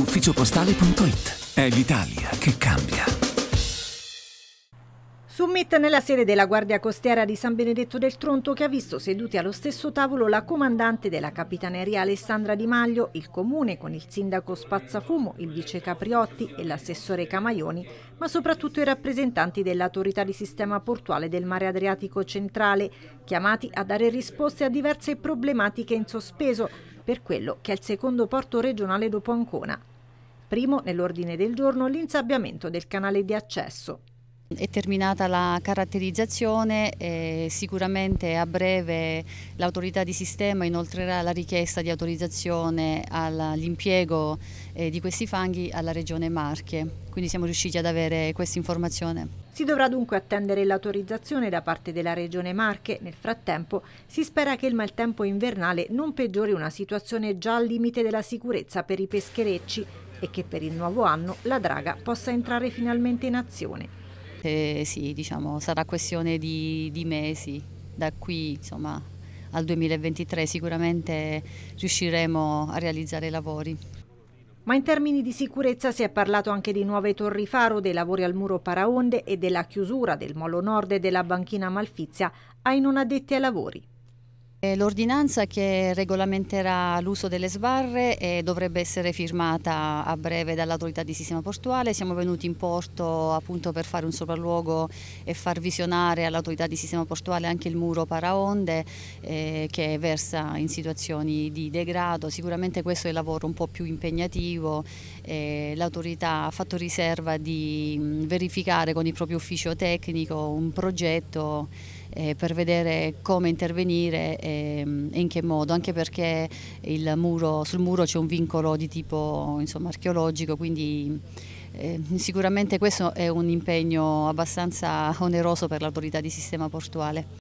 ufficiopostale.it. È l'Italia che cambia. Summit nella sede della Guardia Costiera di San Benedetto del Tronto che ha visto seduti allo stesso tavolo la comandante della Capitaneria Alessandra Di Maglio, il comune con il sindaco Spazzafumo, il vice Capriotti e l'assessore Camaioni, ma soprattutto i rappresentanti dell'autorità di sistema portuale del mare Adriatico centrale, chiamati a dare risposte a diverse problematiche in sospeso per quello che è il secondo porto regionale dopo Ancona. Primo nell'ordine del giorno l'insabbiamento del canale di accesso. È terminata la caratterizzazione e eh, sicuramente a breve l'autorità di sistema inoltrerà la richiesta di autorizzazione all'impiego eh, di questi fanghi alla regione Marche, quindi siamo riusciti ad avere questa informazione. Si dovrà dunque attendere l'autorizzazione da parte della regione Marche, nel frattempo si spera che il maltempo invernale non peggiori una situazione già al limite della sicurezza per i pescherecci e che per il nuovo anno la Draga possa entrare finalmente in azione. Eh, sì, diciamo, sarà questione di, di mesi, da qui insomma, al 2023 sicuramente riusciremo a realizzare i lavori. Ma in termini di sicurezza si è parlato anche di nuove torri faro, dei lavori al muro paraonde e della chiusura del molo nord e della banchina Malfizia ai non addetti ai lavori. Eh, l'ordinanza che regolamenterà l'uso delle sbarre eh, dovrebbe essere firmata a breve dall'autorità di sistema portuale, siamo venuti in porto appunto per fare un sopralluogo e far visionare all'autorità di sistema portuale anche il muro paraonde eh, che versa in situazioni di degrado, sicuramente questo è il lavoro un po' più impegnativo, l'autorità ha fatto riserva di verificare con il proprio ufficio tecnico un progetto eh, per vedere come intervenire e, ehm, e, in che modo, anche perché muro, sul muro c'è un vincolo di tipo insomma, archeologico, quindi eh, sicuramente questo è un impegno abbastanza oneroso per l'autorità di sistema portuale.